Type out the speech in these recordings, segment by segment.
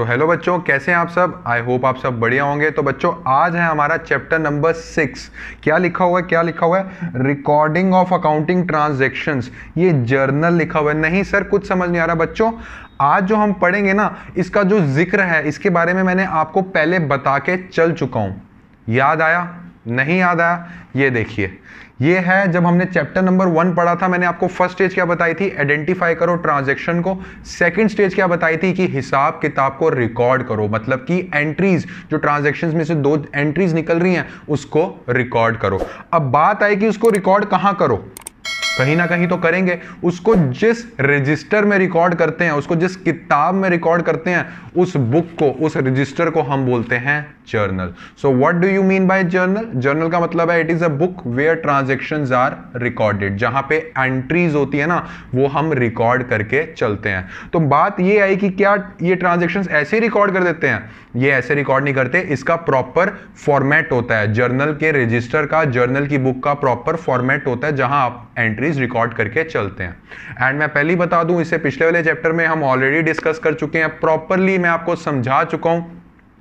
सो तो हेलो बच्चों कैसे हैं आप सब आई होप आप सब बढ़िया होंगे तो बच्चों आज है हमारा चैप्टर नंबर सिक्स क्या लिखा हुआ है क्या लिखा हुआ है रिकॉर्डिंग ऑफ अकाउंटिंग ट्रांजेक्शन्स ये जर्नल लिखा हुआ है नहीं सर कुछ समझ नहीं आ रहा बच्चों आज जो हम पढ़ेंगे ना इसका जो जिक्र है इसके बारे में मैंने आपको पहले बता के चल चुका हूँ याद आया नहीं याद आया ये देखिए ये है जब हमने चैप्टर नंबर वन पढ़ा था मैंने आपको फर्स्ट स्टेज क्या बताई थी आइडेंटिफाई करो ट्रांजेक्शन को सेकंड स्टेज क्या बताई थी कि हिसाब किताब को रिकॉर्ड करो मतलब कि एंट्रीज जो ट्रांजेक्शन में से दो एंट्रीज निकल रही हैं उसको रिकॉर्ड करो अब बात आई कि उसको रिकॉर्ड कहाँ करो कहीं ना कहीं तो करेंगे उसको जिस रजिस्टर में रिकॉर्ड करते हैं उसको जिस किताब में रिकॉर्ड करते हैं उस बुक को उस रजिस्टर को हम बोलते हैं journal so what do you mean by journal journal का मतलब है it is a book where transaction are recorded जहां पे एंट्रीज होती है ना वो हम रिकॉर्ड करके चलते हैं तो बात ये आई कि क्या ये ट्रांजेक्शन ऐसे रिकॉर्ड कर देते हैं ये ऐसे रिकॉर्ड नहीं करते इसका प्रॉपर फॉर्मेट होता है जर्नल के रजिस्टर का जर्नल की बुक का प्रॉपर फॉर्मेट होता है जहां आप एंट्रीज रिकॉर्ड करके चलते हैं एंड मैं पहली बता दूं इसे पिछले वाले चैप्टर में हम ऑलरेडी डिस्कस कर चुके हैं प्रॉपरली मैं आपको समझा चुका हूं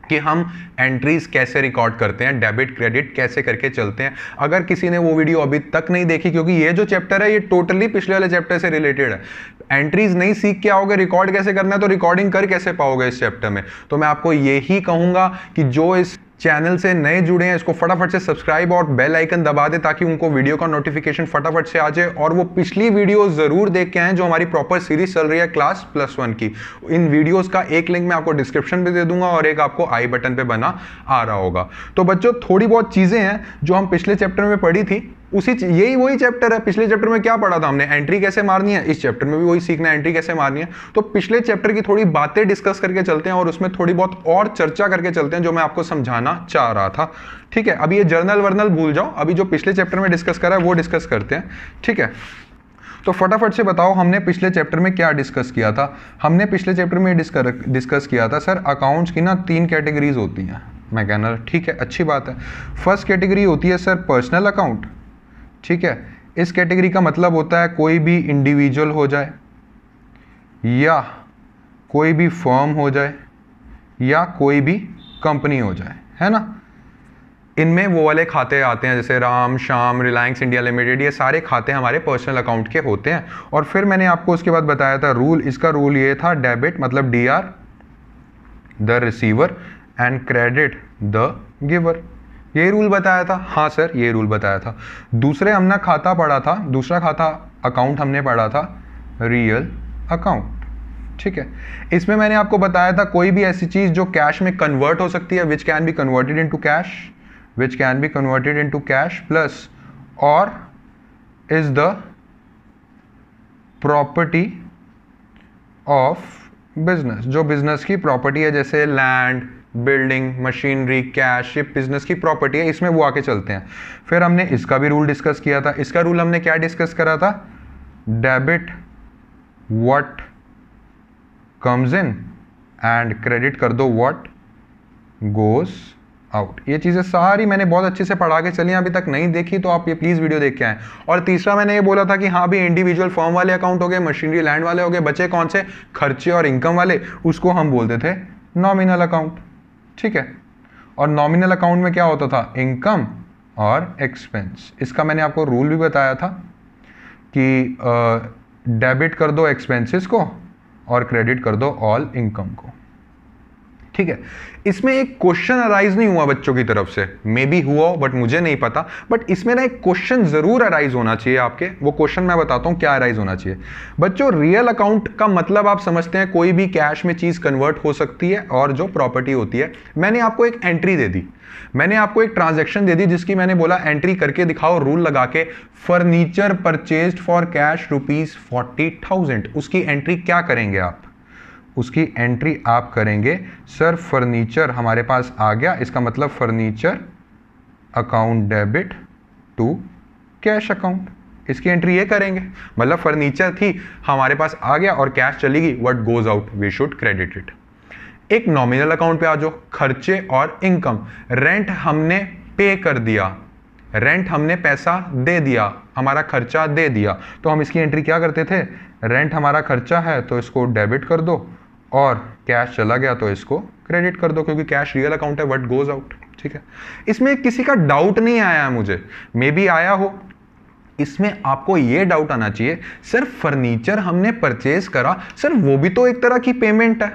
कि हम एंट्रीज कैसे रिकॉर्ड करते हैं डेबिट क्रेडिट कैसे करके चलते हैं अगर किसी ने वो वीडियो अभी तक नहीं देखी क्योंकि ये जो चैप्टर है ये टोटली पिछले वाले चैप्टर से रिलेटेड है एंट्रीज नहीं सीख के आओगे रिकॉर्ड कैसे करना है तो रिकॉर्डिंग कर कैसे पाओगे इस चैप्टर में तो मैं आपको यही कहूंगा कि जो इस चैनल से नए जुड़े हैं इसको फटाफट से सब्सक्राइब और बेल आइकन दबा दें ताकि उनको वीडियो का नोटिफिकेशन फटाफट से आ जाए और वो पिछली वीडियो ज़रूर देख के आए जो हमारी प्रॉपर सीरीज चल रही है क्लास प्लस वन की इन वीडियोस का एक लिंक मैं आपको डिस्क्रिप्शन में दे दूंगा और एक आपको आई बटन पर बना आ रहा होगा तो बच्चों थोड़ी बहुत चीज़ें हैं जो हम पिछले चैप्टर में पढ़ी थी उसी यही वही चैप्टर है पिछले चैप्टर में क्या पढ़ा था हमने एंट्री कैसे मारनी है इस चैप्टर में भी वही सीखना है एंट्री कैसे मारनी है तो पिछले चैप्टर की थोड़ी बातें डिस्कस करके चलते हैं और उसमें थोड़ी बहुत और चर्चा करके चलते हैं जो मैं आपको समझाना चाह रहा था ठीक है अभी ये जर्नल वर्नल भूल जाओ अभी जो पिछले चैप्टर में डिस्कस करा है वो डिस्कस करते हैं ठीक है तो फटाफट से बताओ हमने पिछले चैप्टर में क्या डिस्कस किया था हमने पिछले चैप्टर में डिस्कस किया था सर अकाउंट्स की ना तीन कैटेगरीज होती हैं मैं कहना ठीक है अच्छी बात है फर्स्ट कैटेगरी होती है सर पर्सनल अकाउंट ठीक है इस कैटेगरी का मतलब होता है कोई भी इंडिविजुअल हो जाए या कोई भी फर्म हो जाए या कोई भी कंपनी हो जाए है ना इनमें वो वाले खाते आते हैं जैसे राम शाम रिलायंस इंडिया लिमिटेड ये सारे खाते हमारे पर्सनल अकाउंट के होते हैं और फिर मैंने आपको उसके बाद बताया था रूल इसका रूल ये था डेबिट मतलब D R the receiver and credit the giver ये रूल बताया था हाँ सर ये रूल बताया था दूसरे हमने खाता पढ़ा था दूसरा खाता अकाउंट हमने पढ़ा था रियल अकाउंट ठीक है इसमें मैंने आपको बताया था कोई भी ऐसी चीज़ जो कैश में कन्वर्ट हो सकती है which can be converted into cash which can be converted into cash plus और is the property of business जो बिजनेस की प्रॉपर्टी है जैसे लैंड बिल्डिंग मशीनरी कैश ये बिजनेस की प्रॉपर्टी है इसमें वो आके चलते हैं फिर हमने इसका भी रूल डिस्कस किया था इसका रूल हमने क्या डिस्कस करा था debit what comes in and credit कर दो वट गोस आउट ये चीज़ें सारी मैंने बहुत अच्छे से पढ़ा के चली अभी तक नहीं देखी तो आप ये प्लीज़ वीडियो देख के आएँ और तीसरा मैंने ये बोला था कि हाँ भी इंडिविजुअल फॉर्म वाले अकाउंट हो गए मशीनरी लैंड वाले हो गए बचे कौन से खर्चे और इनकम वाले उसको हम बोलते थे नॉमिनल अकाउंट ठीक है और नॉमिनल अकाउंट में क्या होता था इनकम और एक्सपेंस इसका मैंने आपको रूल भी बताया था कि डेबिट कर दो एक्सपेंसेस को और क्रेडिट कर दो ऑल इनकम को ठीक है इसमें एक क्वेश्चन अराइज नहीं हुआ बच्चों की तरफ से मे बी हुआ बट मुझे नहीं पता बट इसमें ना एक क्वेश्चन ज़रूर अराइज होना चाहिए आपके वो क्वेश्चन मैं बताता हूँ क्या अराइज होना चाहिए बच्चों रियल अकाउंट का मतलब आप समझते हैं कोई भी कैश में चीज़ कन्वर्ट हो सकती है और जो प्रॉपर्टी होती है मैंने आपको एक एंट्री दे दी मैंने आपको एक ट्रांजेक्शन दे दी जिसकी मैंने बोला एंट्री करके दिखाओ रूल लगा के furniture purchase for cash rupees forty thousand उसकी एंट्री क्या करेंगे आप उसकी एंट्री आप करेंगे सर फर्नीचर हमारे पास आ गया इसका मतलब furniture account debit to cash account इसकी एंट्री ये करेंगे मतलब फर्नीचर थी हमारे पास आ गया और कैश चली गई what goes out we should credit it एक नॉमिनल अकाउंट पे आ जाओ खर्चे और इनकम रेंट हमने पे कर दिया रेंट हमने पैसा दे दिया हमारा खर्चा दे दिया तो हम इसकी एंट्री क्या करते थे रेंट हमारा खर्चा है तो इसको डेबिट कर दो और कैश चला गया तो इसको क्रेडिट कर दो क्योंकि कैश रियल अकाउंट है वट गोज आउट ठीक है इसमें किसी का डाउट नहीं आया है मुझे मे बी आया हो इसमें आपको ये डाउट आना चाहिए सर फर्नीचर हमने परचेज करा सर वो भी तो एक तरह की पेमेंट है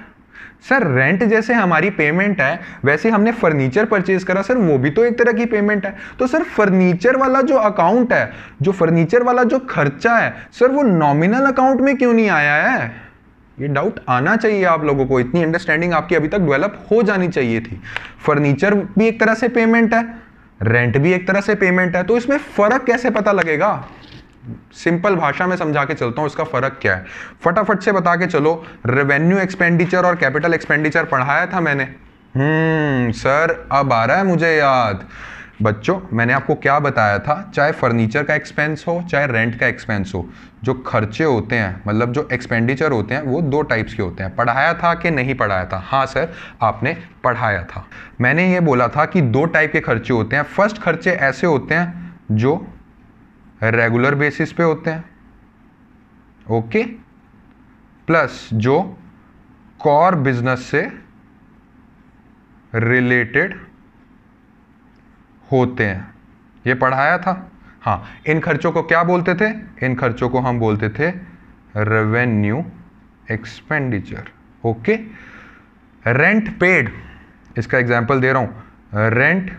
सर रेंट जैसे हमारी पेमेंट है वैसे हमने फर्नीचर परचेज करा सर वो भी तो एक तरह की पेमेंट है तो सर फर्नीचर वाला जो अकाउंट है जो फर्नीचर वाला जो खर्चा है सर वो नॉमिनल अकाउंट में क्यों नहीं आया है ये डाउट आना चाहिए आप लोगों को इतनी अंडरस्टैंडिंग आपकी अभी तक डेवलप हो जानी चाहिए थी फर्नीचर भी एक तरह से पेमेंट है रेंट भी एक तरह से पेमेंट है तो इसमें फ़र्क कैसे पता लगेगा सिंपल भाषा में समझा के चलता हूं इसका फ़र्क क्या है फटाफट से बता के चलो रेवेन्यू एक्सपेंडिचर और कैपिटल एक्सपेंडिचर पढ़ाया था मैंने हम्म सर अब आ रहा है मुझे याद बच्चों मैंने आपको क्या बताया था चाहे फर्नीचर का एक्सपेंस हो चाहे रेंट का एक्सपेंस हो जो खर्चे होते हैं मतलब जो एक्सपेंडिचर होते हैं वो दो टाइप्स के होते हैं पढ़ाया था कि नहीं पढ़ाया था हाँ सर आपने पढ़ाया था मैंने ये बोला था कि दो टाइप के खर्चे होते हैं फर्स्ट खर्चे ऐसे होते हैं जो रेगुलर बेसिस पे होते हैं ओके प्लस जो कॉर बिजनेस से रिलेटेड होते हैं ये पढ़ाया था हाँ इन खर्चों को क्या बोलते थे इन खर्चों को हम बोलते थे revenue expenditure okay rent paid इसका एग्जाम्पल दे रहा हूँ रेंट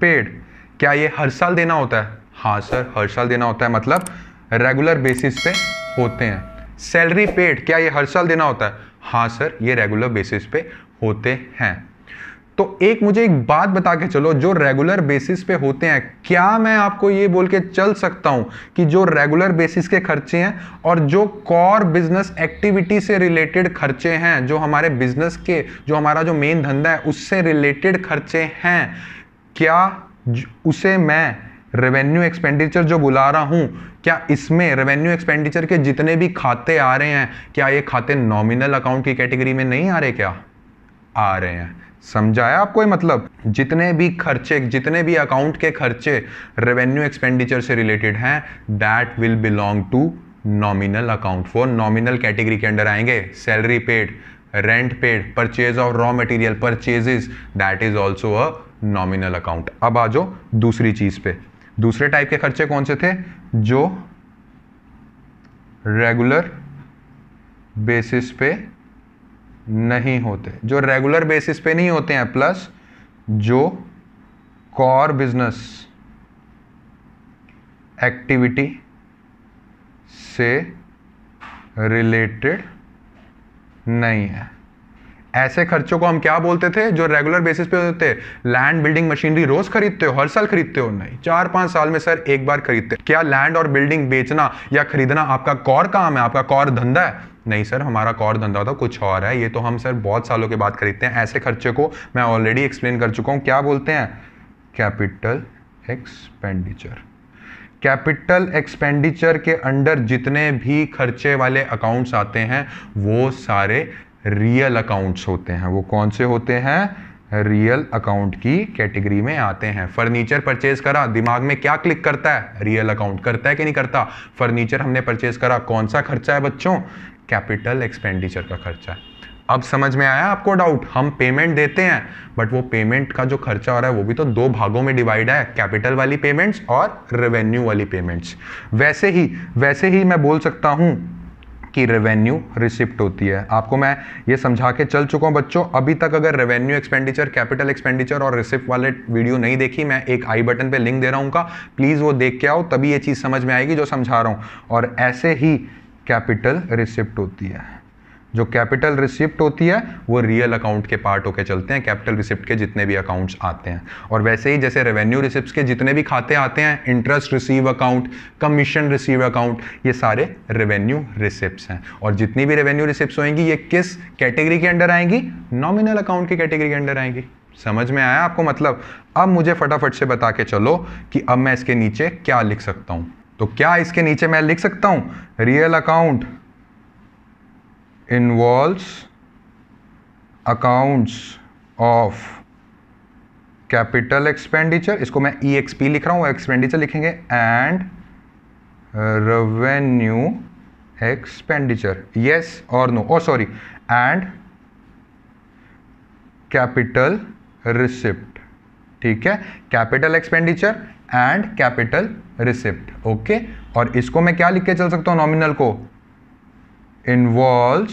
पेड क्या ये हर साल देना होता है हाँ सर हर साल देना होता है मतलब रेगुलर बेसिस पे होते हैं सैलरी पेड क्या ये हर साल देना होता है हाँ सर ये रेगुलर बेसिस पे होते हैं तो एक मुझे एक बात बता के चलो जो रेगुलर बेसिस पे होते हैं क्या मैं आपको ये बोल के चल सकता हूं कि जो रेगुलर बेसिस के खर्चे हैं और जो कॉर बिजनेस एक्टिविटी से रिलेटेड खर्चे हैं जो हमारे बिजनेस के जो हमारा जो मेन धंधा है उससे रिलेटेड खर्चे हैं क्या उसे मैं रेवेन्यू एक्सपेंडिचर जो बुला रहा हूं क्या इसमें रेवेन्यू एक्सपेंडिचर के जितने भी खाते आ रहे हैं क्या ये खाते नॉमिनल अकाउंट की कैटेगरी में नहीं आ रहे क्या आ रहे हैं समझाया आपको ये मतलब जितने भी खर्चे जितने भी अकाउंट के खर्चे रेवेन्यू एक्सपेंडिचर से रिलेटेड हैं that will belong to nominal account for nominal category के अंडर आएंगे salary paid rent paid purchase of raw material purchases that is also a nominal account अब आ जाओ दूसरी चीज पे दूसरे टाइप के खर्चे कौन से थे जो रेगुलर बेसिस पे नहीं होते जो रेगुलर बेसिस पे नहीं होते हैं प्लस जो कॉर बिजनेस एक्टिविटी से रिलेटेड नहीं है ऐसे खर्चों को हम क्या बोलते थे जो रेगुलर बेसिस पे होते लैंड बिल्डिंग मशीनरी रोज खरीदते हो हर साल खरीदते हो नहीं चार पांच साल में सर एक बार खरीदते क्या लैंड और बिल्डिंग बेचना या खरीदना आपका कौर काम है आपका कौर धंधा है नहीं सर हमारा और धंधा होता तो कुछ और है ये तो हम सर बहुत सालों के बाद खरीदते हैं ऐसे खर्चे को मैं ऑलरेडी एक्सप्लेन कर चुका हूँ क्या बोलते हैं कैपिटल एक्सपेंडिचर कैपिटल एक्सपेंडिचर के अंडर जितने भी खर्चे वाले अकाउंट्स आते हैं वो सारे रियल अकाउंट्स होते हैं वो कौन से होते हैं रियल अकाउंट की कैटेगरी में आते हैं फर्नीचर परचेज करा दिमाग में क्या क्लिक करता है रियल अकाउंट करता है कि नहीं करता फर्नीचर हमने परचेज करा कौन सा खर्चा है बच्चों कैपिटल एक्सपेंडिचर का खर्चा है अब समझ में आया आपको डाउट हम पेमेंट देते हैं बट वो पेमेंट का जो खर्चा हो रहा है वो भी तो दो भागों में डिवाइड है कैपिटल वाली पेमेंट्स और रेवेन्यू वाली पेमेंट्स वैसे ही वैसे ही मैं बोल सकता हूँ कि रेवेन्यू रिसिप्ट होती है आपको मैं ये समझा के चल चुका हूँ बच्चों अभी तक अगर रेवेन्यू एक्सपेंडिचर कैपिटल एक्सपेंडिचर और रिसिप्ट वाले वीडियो नहीं देखी मैं एक आई बटन पे लिंक दे रहा हूँ का प्लीज़ वो देख के आओ तभी ये चीज़ समझ में आएगी जो समझा रहा हूँ और ऐसे ही कैपिटल रिसिप्ट होती है जो कैपिटल रिसिप्ट होती है वो रियल अकाउंट के पार्ट होकर चलते हैं कैपिटल रिसिप्ट के जितने भी अकाउंट्स आते हैं और वैसे ही जैसे रेवेन्यू रिसिप्ट के जितने भी खाते आते हैं interest receive account commission receive account ये सारे रेवेन्यू रिसिप्ट हैं और जितनी भी रेवेन्यू रिसिप्ट होंगी ये किस कैटेगरी के अंडर आएंगी नॉमिनल अकाउंट की कैटेगरी के अंडर आएंगी समझ में आया आपको मतलब अब मुझे फटाफट से बता के चलो कि अब मैं इसके नीचे क्या लिख सकता हूँ तो क्या इसके नीचे मैं लिख सकता हूं real account involve accounts of capital expenditure इसको मैं ई एक्स पी लिख रहा हूं एक्सपेंडिचर लिखेंगे एंड रेवेन्यू एक्सपेंडिचर यस और no oh sorry and capital receipt ठीक है capital expenditure and capital receipt okay और इसको मैं क्या लिख के चल सकता हूं नॉमिनल को involve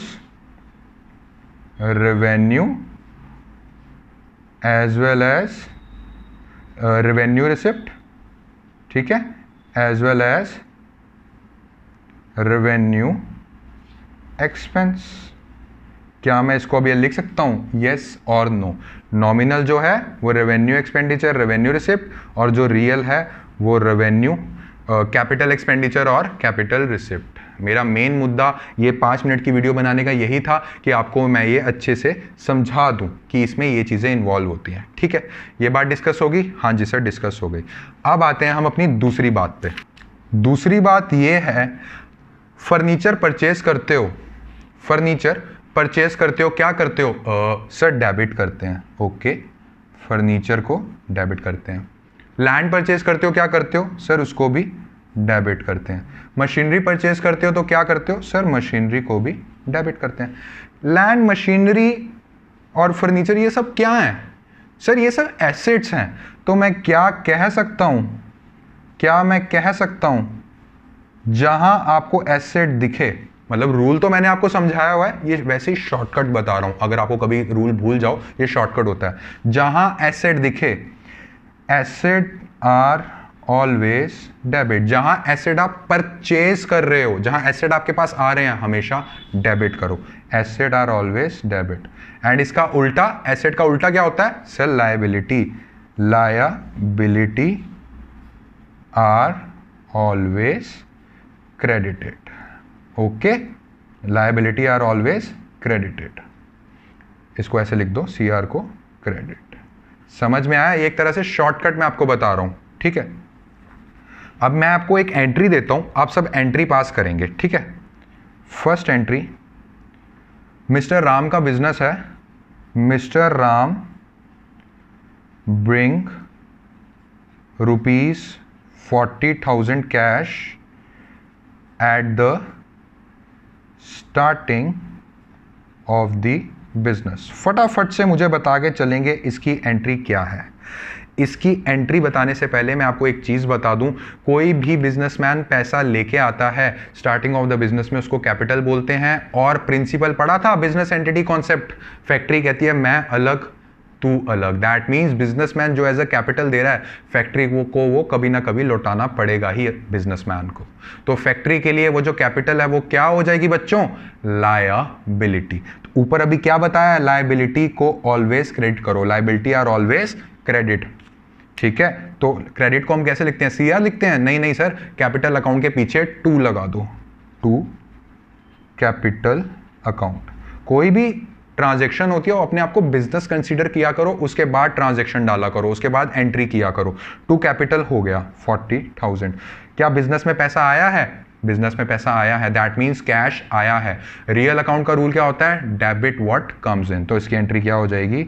revenue as well as revenue receipt ठीक है as well as revenue expense क्या मैं इसको अभी लिख सकता हूं येस और नो नॉमिनल जो है वो रेवेन्यू एक्सपेंडिचर रेवेन्यू रिसिप्ट और जो रियल है वो रेवेन्यू कैपिटल एक्सपेंडिचर और कैपिटल रिसिप्ट मेरा मेन मुद्दा ये पाँच मिनट की वीडियो बनाने का यही था कि आपको मैं ये अच्छे से समझा दूँ कि इसमें ये चीज़ें इन्वॉल्व होती हैं ठीक है ये बात डिस्कस होगी हाँ जी सर डिस्कस हो गई अब आते हैं हम अपनी दूसरी बात पे दूसरी बात ये है फर्नीचर परचेज करते हो फर्नीचर परचेज करते हो क्या करते हो सर डेबिट करते हैं ओके फर्नीचर को डेबिट करते हैं लैंड परचेज करते हो क्या करते हो सर उसको भी डेबिट करते हैं मशीनरी परचेज करते हो तो क्या करते हो सर मशीनरी को भी डेबिट करते हैं लैंड मशीनरी और फर्नीचर ये सब क्या है सर ये सब एसेट्स हैं तो मैं क्या कह सकता हूँ क्या मैं कह सकता हूँ जहाँ आपको एसेट दिखे मतलब रूल तो मैंने आपको समझाया हुआ है ये वैसे ही शॉर्टकट बता रहा हूं अगर आपको कभी रूल भूल जाओ ये शॉर्टकट होता है जहां एसेट दिखे एसेट आर ऑलवेज डेबिट जहां एसेट आप परचेज कर रहे हो जहां एसेट आपके पास आ रहे हैं हमेशा डेबिट करो asset are always debit and इसका उल्टा एसेट का उल्टा क्या होता है sale liability liability are always credited okay liability are always credited इसको ऐसे लिख दो सी आर को क्रेडिट समझ में आया एक तरह से शॉर्टकट मैं आपको बता रहा हूं ठीक है अब मैं आपको एक एंट्री देता हूं आप सब एंट्री पास करेंगे ठीक है फर्स्ट एंट्री मिस्टर राम का बिजनेस है mister Ram bring rupees forty thousand cash at the starting of the business फटाफट से मुझे बता के चलेंगे इसकी एंट्री क्या है इसकी एंट्री बताने से पहले मैं आपको एक चीज़ बता दूं कोई भी बिजनेसमैन पैसा लेके आता है स्टार्टिंग ऑफ द बिजनेस में उसको कैपिटल बोलते हैं और प्रिंसिपल पढ़ा था बिजनेस एंटिटी कॉन्सेप्ट फैक्ट्री कहती है मैं अलग टू अलग दैट मीन्स बिजनेसमैन जो एज अ कैपिटल दे रहा है फैक्ट्री को वो कभी ना कभी लौटाना पड़ेगा ही बिजनेसमैन को तो फैक्ट्री के लिए वो जो कैपिटल है वो क्या हो जाएगी बच्चों लायाबिलिटी तो ऊपर अभी क्या बताया लाइबिलिटी को ऑलवेज क्रेडिट करो लाइबिलिटी आर ऑलवेज क्रेडिट ठीक है तो क्रेडिट को हम कैसे लिखते हैं सी आर लिखते हैं नहीं नहीं सर कैपिटल अकाउंट के पीछे टू लगा दो टू कैपिटल अकाउंट कोई भी ट्रांजेक्शन होती है और अपने आप को बिजनेस कंसिडर किया करो उसके बाद ट्रांजेक्शन डाला करो उसके बाद एंट्री किया करो टू कैपिटल हो गया फोर्टी थाउजेंड क्या बिजनेस में पैसा आया है बिजनेस में पैसा आया है दैट मीन्स कैश आया है रियल अकाउंट का रूल क्या होता है डेबिट वॉट कम्स इन तो इसकी एंट्री क्या हो जाएगी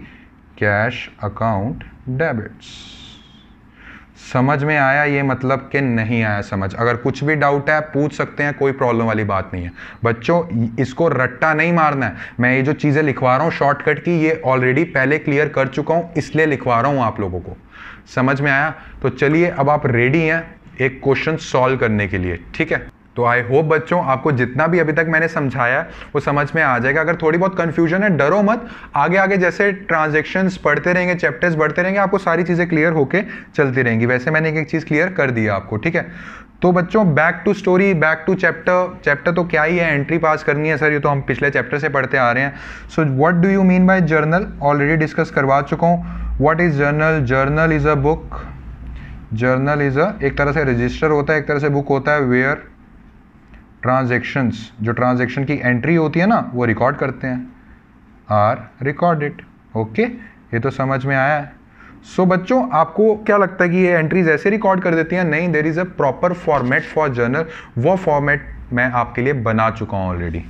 कैश अकाउंट डेबिट्स समझ में आया ये मतलब कि नहीं आया समझ अगर कुछ भी डाउट है पूछ सकते हैं कोई प्रॉब्लम वाली बात नहीं है बच्चों इसको रट्टा नहीं मारना है मैं ये जो चीज़ें लिखवा रहा हूँ शॉर्टकट की ये ऑलरेडी पहले क्लियर कर चुका हूँ इसलिए लिखवा रहा हूँ आप लोगों को समझ में आया तो चलिए अब आप रेडी हैं एक क्वेश्चन सॉल्व करने के लिए ठीक है तो आई होप बच्चों आपको जितना भी अभी तक मैंने समझाया वो समझ में आ जाएगा अगर थोड़ी बहुत कंफ्यूजन है डरो मत आगे आगे जैसे ट्रांजेक्शन पढ़ते रहेंगे चैप्टर्स बढ़ते रहेंगे आपको सारी चीज़ें क्लियर होके चलती रहेंगी वैसे मैंने एक एक चीज़ क्लियर कर दिया आपको ठीक है तो बच्चों back to story back to chapter chapter तो क्या ही है एंट्री पास करनी है सर ये तो हम पिछले चैप्टर से पढ़ते आ रहे हैं so what do you mean by journal already discuss करवा चुका हूँ what is journal journal is a book journal is a एक तरह से रजिस्टर होता है एक तरह से बुक होता है वेयर ट्रांजेक्शन्स जो ट्रांजेक्शन की एंट्री होती है ना वो रिकॉर्ड करते हैं आर रिकॉर्डेड ओके ये तो समझ में आया है सो so, बच्चों आपको क्या लगता है कि ये एंट्रीज ऐसे रिकॉर्ड कर देती हैं नहीं there is a proper format for journal वो फॉर्मेट मैं आपके लिए बना चुका हूँ ऑलरेडी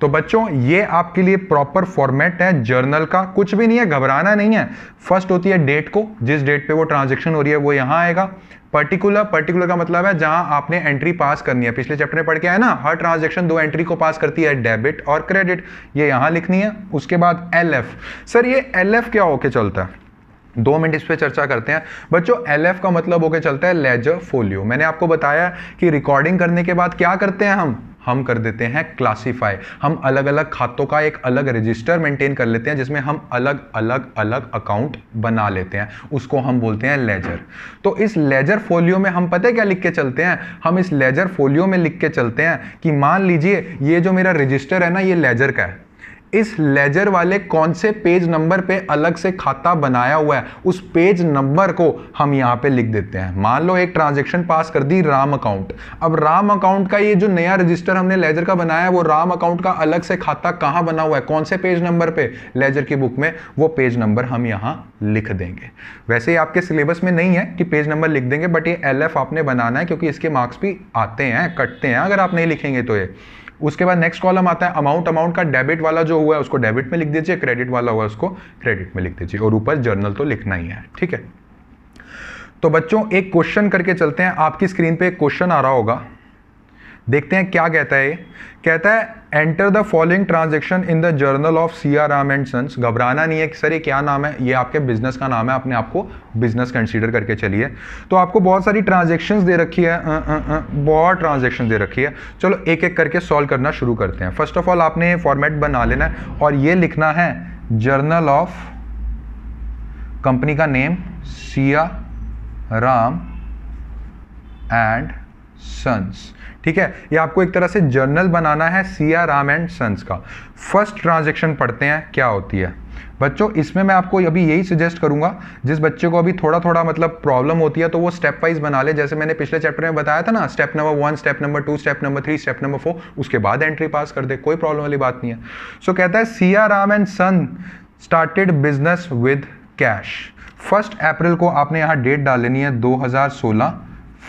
तो बच्चों ये आपके लिए प्रॉपर फॉर्मेट है जर्नल का कुछ भी नहीं है घबराना नहीं है फर्स्ट होती है डेट को जिस डेट पे वो ट्रांजेक्शन हो रही है वो यहां आएगा पर्टिकुलर पर्टिकुलर का मतलब है जहां आपने एंट्री पास करनी है पिछले चैप्टर में पढ़ के आया ना हर ट्रांजेक्शन दो एंट्री को पास करती है डेबिट और क्रेडिट ये यहां लिखनी है उसके बाद एल सर ये एल क्या होके चलता है दो मिनट इस पर चर्चा करते हैं बच्चों एल का मतलब होके चलता है लेजर फोलियो मैंने आपको बताया कि रिकॉर्डिंग करने के बाद क्या करते हैं हम हम कर देते हैं क्लासीफाई हम अलग अलग खातों का एक अलग रजिस्टर मेंटेन कर लेते हैं जिसमें हम अलग अलग अलग अकाउंट बना लेते हैं उसको हम बोलते हैं लेजर तो इस लेजर फोलियो में हम पता क्या लिख के चलते हैं हम इस लेजर फोलियो में लिख के चलते हैं कि मान लीजिए ये जो मेरा रजिस्टर है ना ये लेजर का है इस लेजर वाले कौन से पेज नंबर पे अलग से खाता बनाया हुआ है उस पेज नंबर को हम यहां पे लिख देते हैं मान लो एक ट्रांजेक्शन पास कर दी राम अकाउंट अब राम अकाउंट का ये जो नया रजिस्टर हमने लेजर का बनाया है वो राम अकाउंट का अलग से खाता कहां बना हुआ है कौन से पेज नंबर पे लेजर की बुक में वो पेज नंबर हम यहां लिख देंगे वैसे ही आपके सिलेबस में नहीं है कि पेज नंबर लिख देंगे बट ये एल आपने बनाना है क्योंकि इसके मार्क्स भी आते हैं कटते हैं अगर आप नहीं लिखेंगे तो ये उसके बाद नेक्स्ट कॉलम आता है अमाउंट अमाउंट का डेबिट वाला जो हुआ है उसको डेबिट में लिख दीजिए क्रेडिट वाला हुआ है उसको क्रेडिट में लिख दीजिए और ऊपर जर्नल तो लिखना ही है ठीक है तो बच्चों एक क्वेश्चन करके चलते हैं आपकी स्क्रीन पे एक क्वेश्चन आ रहा होगा देखते हैं क्या कहता है कहता है enter the following transaction in the journal of C R Ram and sons घबराना नहीं है कि सर ये क्या नाम है ये आपके बिजनेस का नाम है अपने आपको बिजनेस कंसीडर करके चलिए तो आपको बहुत सारी ट्रांजेक्शन दे रखी है बहुत ट्रांजेक्शन दे रखी है चलो एक एक करके सॉल्व करना शुरू करते हैं फर्स्ट ऑफ ऑल आपने ये फॉर्मेट बना लेना है और ये लिखना है जर्नल ऑफ कंपनी का name Siya Ram and sons ठीक है ये आपको एक तरह से जर्नल बनाना है सिया राम एंड सन्स का फर्स्ट ट्रांजेक्शन पढ़ते हैं क्या होती है बच्चों इसमें मैं आपको अभी यही सजेस्ट करूंगा जिस बच्चे को अभी थोड़ा थोड़ा मतलब प्रॉब्लम होती है तो वो स्टेप वाइज बना ले जैसे मैंने पिछले चैप्टर में बताया था ना step number one step number two step number three step number four उसके बाद एंट्री पास कर दे कोई प्रॉब्लम वाली बात नहीं है सो so, कहता है Siya Ram and son started business with cash first April को आपने यहाँ डेट डाल लेनी है दो हजार सोलह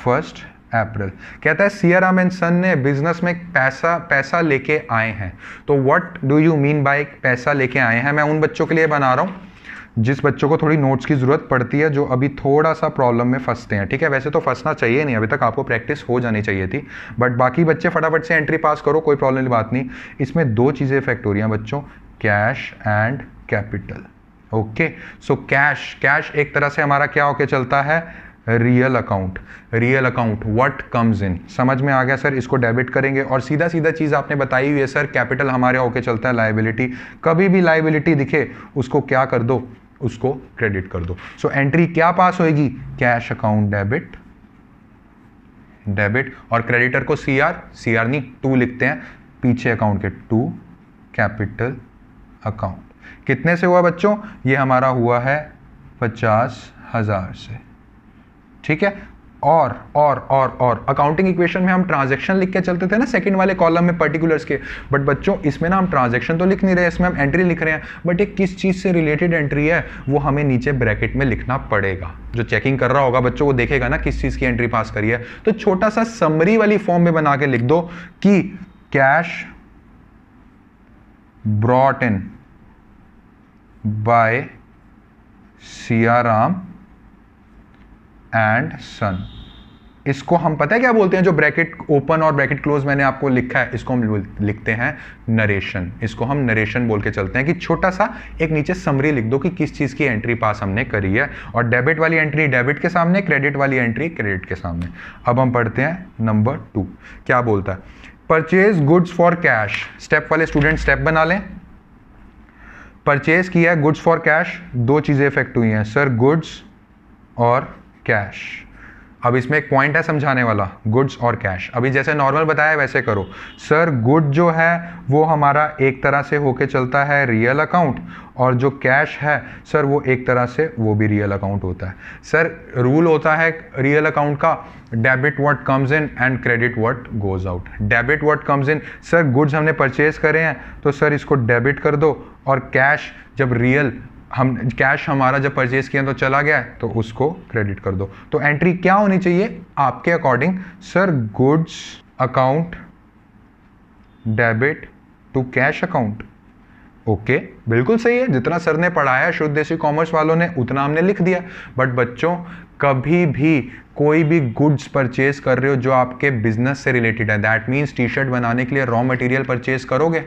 फर्स्ट अप्रैल कहता है सियाराम एंड सन ने बिजनेस में पैसा पैसा लेके आए हैं तो what do you mean by पैसा लेके आए हैं मैं उन बच्चों के लिए बना रहा हूँ जिस बच्चों को थोड़ी नोट्स की ज़रूरत पड़ती है जो अभी थोड़ा सा प्रॉब्लम में फंसते हैं ठीक है वैसे तो फंसना चाहिए नहीं अभी तक आपको प्रैक्टिस हो जानी चाहिए थी बट बाकी बच्चे फटाफट से एंट्री पास करो कोई प्रॉब्लम की बात नहीं इसमें दो चीज़ें इफेक्ट हो रही हैं बच्चों cash and capital okay so cash cash एक तरह से हमारा क्या होके चलता है real account real account what comes in समझ में आ गया सर इसको डेबिट करेंगे और सीधा सीधा चीज़ आपने बताई हुई है सर कैपिटल हमारे होके चलता है लाइबिलिटी कभी भी लाइबिलिटी दिखे उसको क्या कर दो उसको क्रेडिट कर दो सो so, एंट्री क्या पास होएगी कैश अकाउंट डेबिट डेबिट और क्रेडिटर को सी आर सी आर नहीं टू लिखते हैं पीछे अकाउंट के टू कैपिटल अकाउंट कितने से हुआ बच्चों ये हमारा हुआ है पचास हज़ार से ठीक है और और और और अकाउंटिंग इक्वेशन में हम ट्रांजेक्शन लिख के चलते थे ना सेकंड वाले कॉलम में पर्टिकुलर्स के बट बच्चों इसमें ना हम ट्रांजेक्शन तो लिख नहीं रहे इसमें हम एंट्री लिख रहे हैं बट ये किस चीज़ से रिलेटेड एंट्री है वो हमें नीचे ब्रैकेट में लिखना पड़ेगा जो चेकिंग कर रहा होगा बच्चों वो देखेगा ना किस चीज़ की एंट्री पास करी है तो छोटा सा समरी वाली फॉर्म में बना के लिख दो कि cash brought in by Ram and son इसको हम पता है क्या बोलते हैं जो ब्रैकेट ओपन और ब्रैकेट क्लोज मैंने आपको लिखा है इसको हम लिखते हैं नरेशन इसको हम नरेशन बोल के चलते हैं कि छोटा सा एक नीचे समरी लिख दो कि किस चीज़ की एंट्री पास हमने करी है और डेबिट वाली एंट्री डेबिट के सामने क्रेडिट वाली एंट्री क्रेडिट के सामने अब हम पढ़ते हैं नंबर टू क्या बोलता है purchase goods for cash step वाले स्टूडेंट स्टेप बना लें परचेज किया गुड्स फॉर कैश दो चीज़ें इफेक्ट हुई हैं सर गुड्स और कैश अब इसमें एक पॉइंट है समझाने वाला गुड्स और कैश अभी जैसे नॉर्मल बताया वैसे करो सर गुड जो है वो हमारा एक तरह से होके चलता है रियल अकाउंट और जो कैश है सर वो एक तरह से वो भी रियल अकाउंट होता है सर रूल होता है रियल अकाउंट का debit what comes in and credit what goes out debit what comes in sir goods हमने परचेज करे हैं तो सर इसको डेबिट कर दो और कैश जब रियल हम कैश हमारा जब परचेज किया तो चला गया है तो उसको क्रेडिट कर दो तो एंट्री क्या होनी चाहिए आपके according sir goods account debit to cash account okay okay, बिल्कुल सही है जितना सर ने पढ़ाया शुद्ध देशी कॉमर्स वालों ने उतना हमने लिख दिया बट बच्चों कभी भी कोई भी गुड्स परचेज कर रहे हो जो आपके बिजनेस से रिलेटेड है दैट मीन्स टी शर्ट बनाने के लिए रॉ मटेरियल परचेज करोगे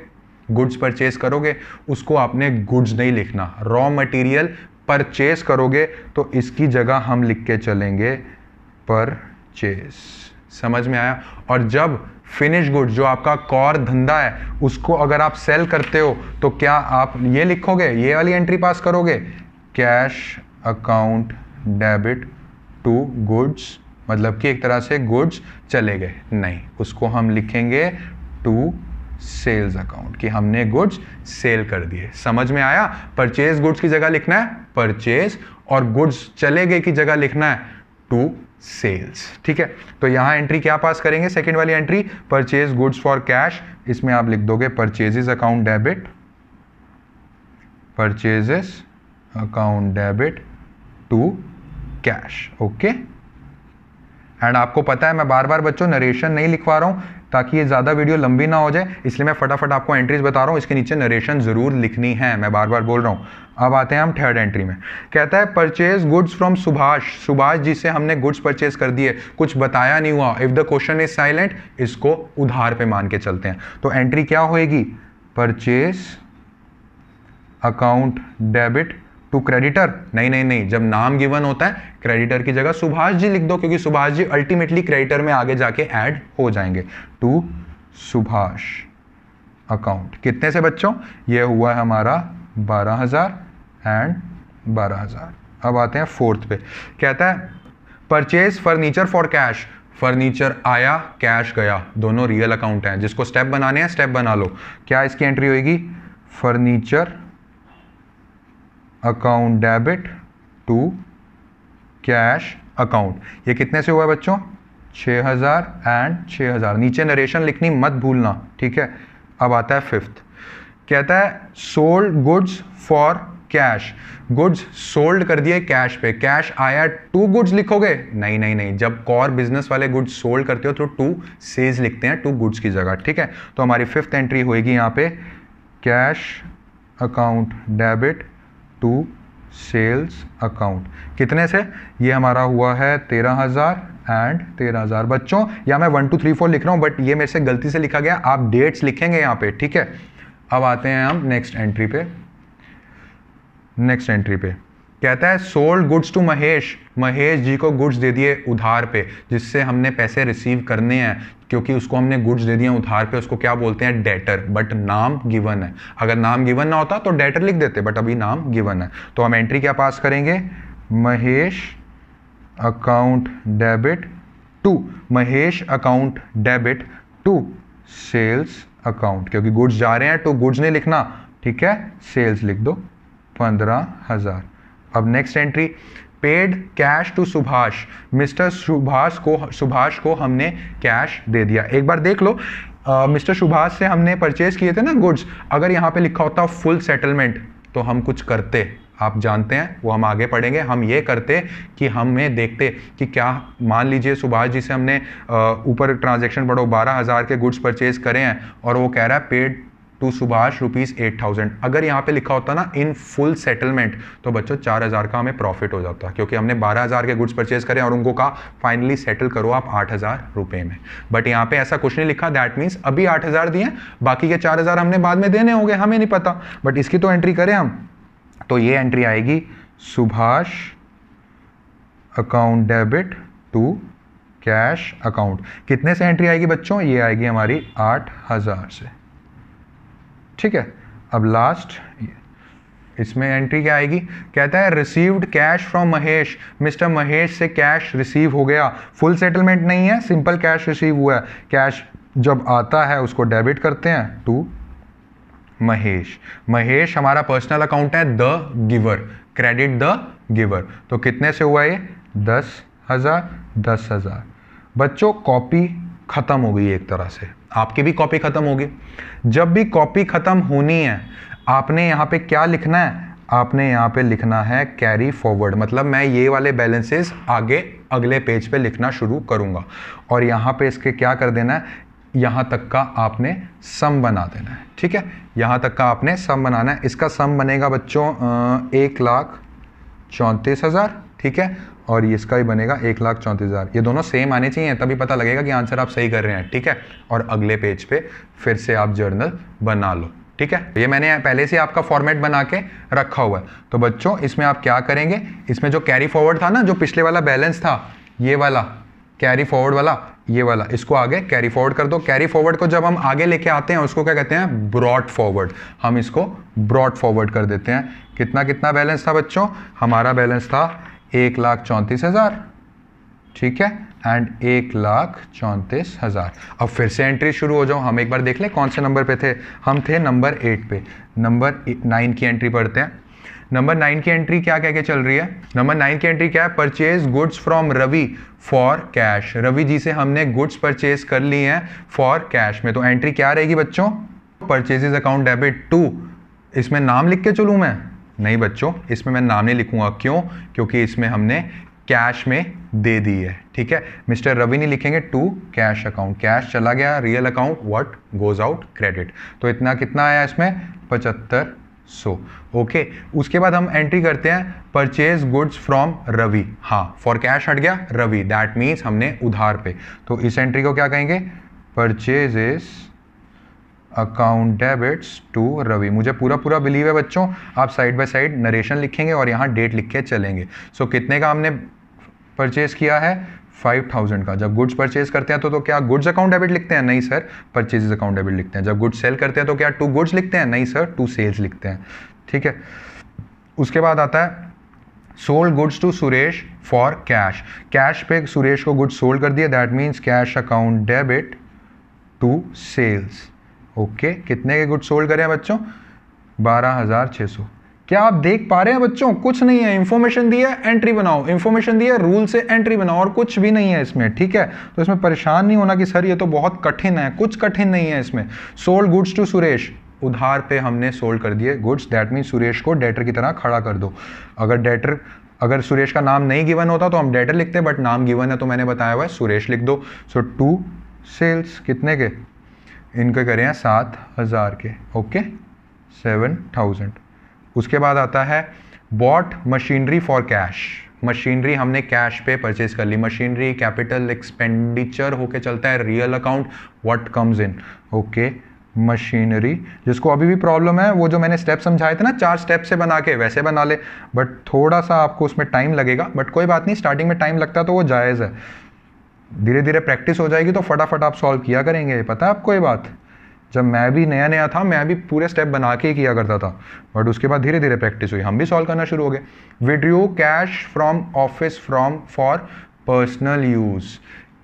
गुड्स परचेज करोगे उसको आपने गुड्स नहीं लिखना रॉ मटेरियल परचेज करोगे तो इसकी जगह हम लिख के चलेंगे परचेज समझ में आया और जब फिनिश गुड जो आपका कॉर धंधा है उसको अगर आप सेल करते हो तो क्या आप ये लिखोगे ये वाली एंट्री पास करोगे cash account debit to goods मतलब कि एक तरह से गुड्स चले गए नहीं उसको हम लिखेंगे टू सेल्स अकाउंट कि हमने गुड्स सेल कर दिए समझ में आया परचेज गुड्स की जगह लिखना है परचेज और गुड्स चले गए की जगह लिखना है टू सेल्स ठीक है तो यहां एंट्री क्या पास करेंगे सेकेंड वाली entry purchase goods for cash इसमें आप लिख दोगे purchases account debit purchases account debit to cash okay and आपको पता है मैं बार बार बच्चों नरेशन नहीं लिखवा रहा हूँ ताकि ये ज़्यादा वीडियो लंबी ना हो जाए इसलिए मैं फटाफट आपको एंट्रीज बता रहा हूँ इसके नीचे नरेशन ज़रूर लिखनी है मैं बार बार बोल रहा हूँ अब आते हैं हम थर्ड एंट्री में कहता है purchase goods from Subhash Subhash ji से हमने गुड्स परचेज कर दिए कुछ बताया नहीं हुआ if the question is silent इसको उधार पे मान के चलते हैं तो एंट्री क्या होएगी purchase account debit to creditor नहीं नहीं नहीं जब नाम गिवन होता है क्रेडिटर की जगह सुभाष जी लिख दो क्योंकि सुभाष जी अल्टीमेटली क्रेडिटर में आगे जाके ऐड हो जाएंगे टू सुभाष अकाउंट कितने से बच्चों ये हुआ है हमारा बारह हजार एंड बारह हजार अब आते हैं फोर्थ पे कहता है purchase furniture for cash furniture आया कैश गया दोनों रियल अकाउंट हैं जिसको स्टेप बनाने हैं स्टेप बना लो क्या इसकी एंट्री होगी furniture account debit to cash account ये कितने से हुआ है बच्चों 6000 एंड 6000 नीचे नरेशन लिखनी मत भूलना ठीक है अब आता है फिफ्थ कहता है sold goods for cash goods sold कर दिए कैश पे कैश आया टू गुड्स लिखोगे नहीं नहीं नहीं जब कॉर बिजनेस वाले गुड्स सोल्ड करते हो तो टू सेज लिखते हैं टू गुड्स की जगह ठीक है तो हमारी फिफ्थ एंट्री होगी यहाँ पे cash account debit to sales account कितने से ये हमारा हुआ है तेरह हज़ार एंड तेरह हज़ार बच्चों या मैं वन टू थ्री फोर लिख रहा हूं बट ये मेरे से गलती से लिखा गया आप डेट्स लिखेंगे यहां पे ठीक है अब आते हैं हम नेक्स्ट एंट्री पे नेक्स्ट एंट्री पे कहता है sold goods to Mahesh Mahesh ji को गुड्स दे दिए उधार पे जिससे हमने पैसे रिसीव करने हैं क्योंकि उसको हमने गुड्स दे दिए उधार पे उसको क्या बोलते हैं डेटर बट नाम गिवन है अगर नाम गिवन ना होता तो डेटर लिख देते बट अभी नाम गिवन है तो हम एंट्री क्या पास करेंगे Mahesh account debit to Mahesh account debit to sales account क्योंकि गुड्स जा रहे हैं तो गुड्स नहीं लिखना ठीक है सेल्स लिख दो पंद्रह हज़ार अब next entry paid cash to Subhash mister Subhash को सुभाष को हमने कैश दे दिया एक बार देख लो मिस्टर सुभाष से हमने परचेज किए थे ना गुड्स अगर यहाँ पे लिखा होता फुल सेटलमेंट तो हम कुछ करते आप जानते हैं वो हम आगे पढ़ेंगे हम ये करते कि हमें देखते कि क्या मान लीजिए सुभाष जी से हमने ऊपर ट्रांजैक्शन बढ़ो बारह हज़ार के गुड्स परचेज करे हैं और वो कह रहा है paid to Subhash rupees eight thousand अगर यहाँ पे लिखा होता ना इन फुल सेटलमेंट तो बच्चों चार हज़ार का हमें प्रॉफिट हो जाता क्योंकि हमने बारह हज़ार के गुड्स परचेज करें और उनको कहा फाइनली सेटल करो आप आठ हज़ार रुपए में बट यहाँ पे ऐसा कुछ नहीं लिखा दैट मीन्स अभी आठ हज़ार दिए बाकी के चार हज़ार हमने बाद में देने होंगे हमें नहीं पता बट इसकी तो एंट्री करें हम तो ये एंट्री आएगी Subhash account debit to cash account कितने से एंट्री आएगी बच्चों ये आएगी हमारी आठ हज़ार से ठीक है अब लास्ट इसमें एंट्री क्या आएगी कहता है received cash from Mahesh mister Mahesh से कैश रिसीव हो गया फुल सेटलमेंट नहीं है सिंपल कैश रिसीव हुआ है कैश जब आता है उसको डेबिट करते हैं टू महेश महेश हमारा पर्सनल अकाउंट है the giver credit the giver तो कितने से हुआ ये दस हज़ार दस हज़ार बच्चों कॉपी ख़त्म हो गई एक तरह से आपकी भी कॉपी ख़त्म होगी जब भी कॉपी ख़त्म होनी है आपने यहाँ पे क्या लिखना है आपने यहाँ पे लिखना है कैरी फॉरवर्ड मतलब मैं ये वाले बैलेंसेस आगे अगले पेज पे लिखना शुरू करूँगा और यहाँ पे इसके क्या कर देना है यहाँ तक का आपने सम बना देना है ठीक है यहाँ तक का आपने सम बनाना है इसका सम बनेगा बच्चों एक लाख चौंतीस हज़ार ठीक है और ये इसका ही बनेगा एक लाख चौंतीस हज़ार ये दोनों सेम आने चाहिए तभी पता लगेगा कि आंसर आप सही कर रहे हैं ठीक है और अगले पेज पे फिर से आप जर्नल बना लो ठीक है ये मैंने पहले से आपका फॉर्मेट बना के रखा हुआ है तो बच्चों इसमें आप क्या करेंगे इसमें जो कैरी फॉरवर्ड था ना जो पिछले वाला बैलेंस था ये वाला कैरी फॉरवर्ड वाला ये वाला इसको आगे कैरी फॉरवर्ड कर दो कैरी फॉरवर्ड को जब हम आगे लेके आते हैं उसको क्या कहते हैं ब्रॉड फॉरवर्ड हम इसको ब्रॉड फॉरवर्ड कर देते हैं कितना कितना बैलेंस था बच्चों हमारा बैलेंस था एक लाख चौंतीस हज़ार ठीक है एंड एक लाख चौंतीस हज़ार अब फिर से एंट्री शुरू हो जाओ हम एक बार देख लें कौन से नंबर पे थे हम थे नंबर एट पे नंबर नाइन की एंट्री पढ़ते हैं नंबर नाइन की एंट्री क्या कह के चल रही है नंबर नाइन की एंट्री क्या है purchase goods from Ravi for cash Ravi ji से हमने गुड्स परचेज कर ली हैं फॉर कैश में तो एंट्री क्या रहेगी बच्चों परचेजेज अकाउंट डेबिट टू इसमें नाम लिख के चलूँ मैं नहीं बच्चों इसमें मैं नाम नहीं लिखूंगा क्यों क्योंकि इसमें हमने कैश में दे दी है ठीक है मिस्टर रवि नहीं लिखेंगे टू कैश अकाउंट कैश चला गया real account what goes out credit तो इतना कितना आया इसमें पचहत्तर सो ओके उसके बाद हम एंट्री करते हैं परचेज गुड्स फ्रॉम रवि हाँ फॉर कैश हट गया रवि दैट मीन्स हमने उधार पे तो इस एंट्री को क्या कहेंगे purchases account debits to Ravi मुझे पूरा पूरा बिलीव है बच्चों आप साइड बाय साइड नरेशन लिखेंगे और यहाँ डेट लिख के चलेंगे सो so, कितने का हमने परचेज किया है फाइव थाउजेंड का जब गुड्स परचेज करते हैं तो तो क्या गुड्स अकाउंट डेबिट लिखते हैं नहीं सर परचेज अकाउंट डेबिट लिखते हैं जब गुड्स सेल करते हैं तो क्या टू गुड्स लिखते हैं नहीं सर टू सेल्स लिखते हैं ठीक है उसके बाद आता है sold goods to Suresh for cash cash पे सुरेश को गुड्स सोल्ड कर दिया that means cash account debit to sales okay कितने के गुड सोल्ड करें बच्चों बारह हजार छः सौ क्या आप देख पा रहे हैं बच्चों कुछ नहीं है इन्फॉर्मेशन दी है एंट्री बनाओ इन्फॉर्मेशन दी है रूल से एंट्री बनाओ और कुछ भी नहीं है इसमें ठीक है तो इसमें परेशान नहीं होना कि सर ये तो बहुत कठिन है कुछ कठिन नहीं है इसमें सोल्ड गुड्स टू सुरेश उधार पे हमने सोल्ड कर दिए गुड्स दैट मीन सुरेश को डेटर की तरह खड़ा कर दो अगर डेटर अगर सुरेश का नाम नहीं गिवन होता तो हम डेटर लिखते बट नाम गिवन है तो मैंने बताया हुआ है सुरेश लिख दो सो टू सेल्स कितने के इनके करें हैं सात हज़ार के ओके सेवन थाउजेंड उसके बाद आता है bought machinery for cash machinery हमने कैश पे परचेज कर ली मशीनरी कैपिटल एक्सपेंडिचर होके चलता है real account what comes in okay machinery जिसको अभी भी प्रॉब्लम है वो जो मैंने स्टेप समझाए थे ना चार स्टेप से बना के वैसे बना ले बट थोड़ा सा आपको उसमें टाइम लगेगा बट कोई बात नहीं स्टार्टिंग में टाइम लगता तो वो जायज़ है धीरे धीरे प्रैक्टिस हो जाएगी तो फटाफट आप सॉल्व किया करेंगे पता है आपको ये बात जब मैं भी नया नया था मैं भी पूरे स्टेप बना के किया करता था बट उसके बाद धीरे धीरे प्रैक्टिस हुई हम भी सॉल्व करना शुरू हो गए withdrew cash from office from for personal use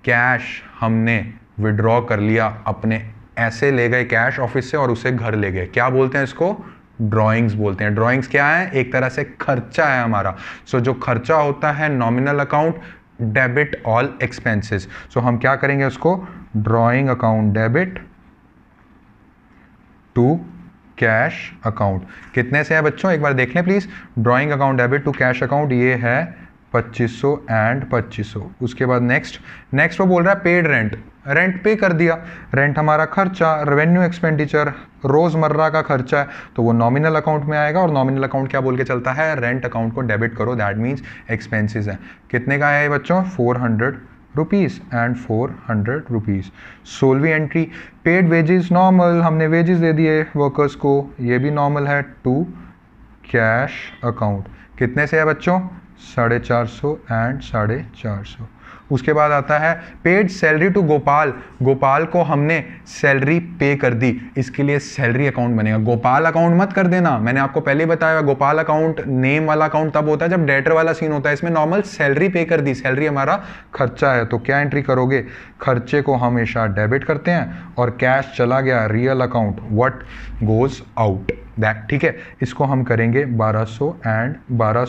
cash हमने विड्रॉ कर लिया अपने ऐसे ले गए कैश ऑफिस से और उसे घर ले गए क्या बोलते हैं इसको ड्राइंग्स बोलते हैं ड्राइंग्स क्या है एक तरह से खर्चा है हमारा सो so, जो खर्चा होता है nominal account debit all expenses so हम क्या करेंगे उसको drawing account debit to cash account कितने से है बच्चों एक बार देख लें please drawing account debit to cash account ये है 2500 एंड 2500 उसके बाद नेक्स्ट नेक्स्ट वो बोल रहा है पेड रेंट रेंट पे कर दिया रेंट हमारा खर्चा रेवेन्यू एक्सपेंडिचर रोज़मर्रा का खर्चा है तो वो नॉमिनल अकाउंट में आएगा और नॉमिनल अकाउंट क्या बोल के चलता है रेंट अकाउंट को डेबिट करो दैट मीन्स एक्सपेंसिस है कितने का है बच्चों four hundred rupees and four hundred rupees सोलवी एंट्री पेड वेजेस नॉर्मल हमने वेजेस दे दिए वर्कर्स को ये भी नॉर्मल है टू कैश अकाउंट कितने से है बच्चों साढ़े चार सौ एंड साढ़े चार सौ उसके बाद आता है paid salary to Gopal Gopal को हमने सैलरी पे कर दी इसके लिए सैलरी अकाउंट बनेगा गोपाल अकाउंट मत कर देना मैंने आपको पहले ही बताया गोपाल अकाउंट नेम वाला अकाउंट तब होता है जब डेटर वाला सीन होता है इसमें नॉर्मल सैलरी पे कर दी सैलरी हमारा खर्चा है तो क्या एंट्री करोगे खर्चे को हमेशा डेबिट करते हैं और कैश चला गया real account what goes out that ठीक है इसको हम करेंगे बारह एंड बारह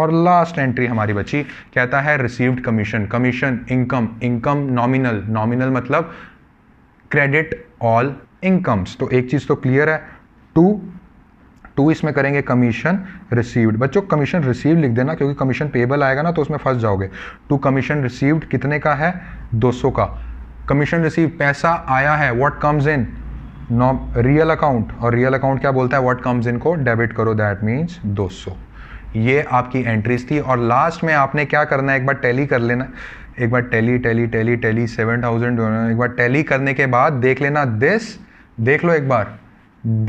और लास्ट एंट्री हमारी बची कहता है received commission commission income income nominal nominal मतलब क्रेडिट ऑल इनकम्स तो एक चीज़ तो क्लियर है टू टू इसमें करेंगे कमीशन रिसीव्ड बच्चों कमीशन रिसीव लिख देना क्योंकि कमीशन पेबल आएगा ना तो उसमें फंस जाओगे टू कमीशन रिसीव्ड कितने का है 200 का कमीशन रिसीव पैसा आया है what comes in real account और रियल अकाउंट क्या बोलता है व्हाट कम्स इन को डेबिट करो दैट मीन्स 200 ये आपकी एंट्रीज थी और लास्ट में आपने क्या करना है एक बार टैली कर लेना एक बार tally tally tally tally seven thousand एक बार टैली करने के बाद देख लेना दिस देख लो एक बार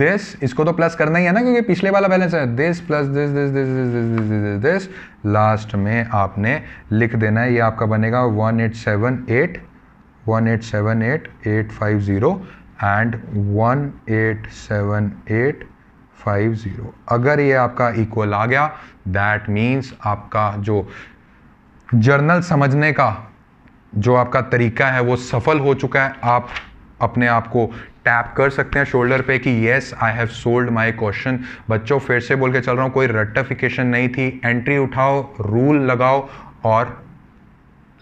दिस इसको तो प्लस करना ही है ना क्योंकि पिछले वाला बैलेंस है this plus this this this this this this this this last में आपने लिख देना है ये आपका बनेगा one eight seven eight one eight seven eight eight five zero and one eight seven eight five zero अगर ये आपका इक्वल आ गया दैट मीन्स आपका जो जर्नल समझने का जो आपका तरीका है वो सफल हो चुका है आप अपने आप को टैप कर सकते हैं शोल्डर पे कि yes I have sold my question बच्चों फिर से बोल के चल रहा हूँ कोई रट्टाफिकेशन नहीं थी एंट्री उठाओ रूल लगाओ और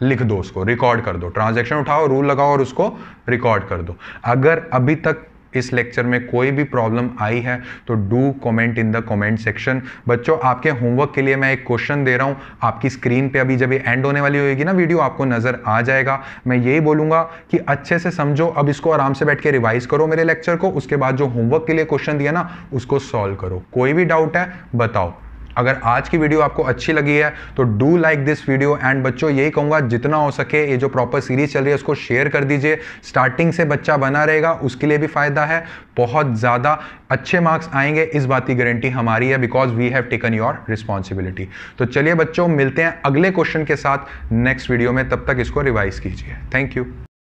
लिख दो उसको रिकॉर्ड कर दो ट्रांजैक्शन उठाओ रूल लगाओ और उसको रिकॉर्ड कर दो अगर अभी तक इस लेक्चर में कोई भी प्रॉब्लम आई है तो do comment in the comment section बच्चों आपके होमवर्क के लिए मैं एक क्वेश्चन दे रहा हूं आपकी स्क्रीन पे अभी जब ये एंड होने वाली होगी ना वीडियो आपको नज़र आ जाएगा मैं यही बोलूंगा कि अच्छे से समझो अब इसको आराम से बैठ के रिवाइज करो मेरे लेक्चर को उसके बाद जो होमवर्क के लिए क्वेश्चन दिया ना उसको सॉल्व करो कोई भी डाउट है बताओ अगर आज की वीडियो आपको अच्छी लगी है तो do like this video and बच्चों यही कहूँगा जितना हो सके ये जो प्रॉपर सीरीज चल रही है उसको शेयर कर दीजिए स्टार्टिंग से बच्चा बना रहेगा उसके लिए भी फायदा है बहुत ज़्यादा अच्छे मार्क्स आएंगे इस बात की गारंटी हमारी है because we have taken your responsibility तो चलिए बच्चों मिलते हैं अगले क्वेश्चन के साथ नेक्स्ट वीडियो में तब तक इसको रिवाइज कीजिए थैंक यू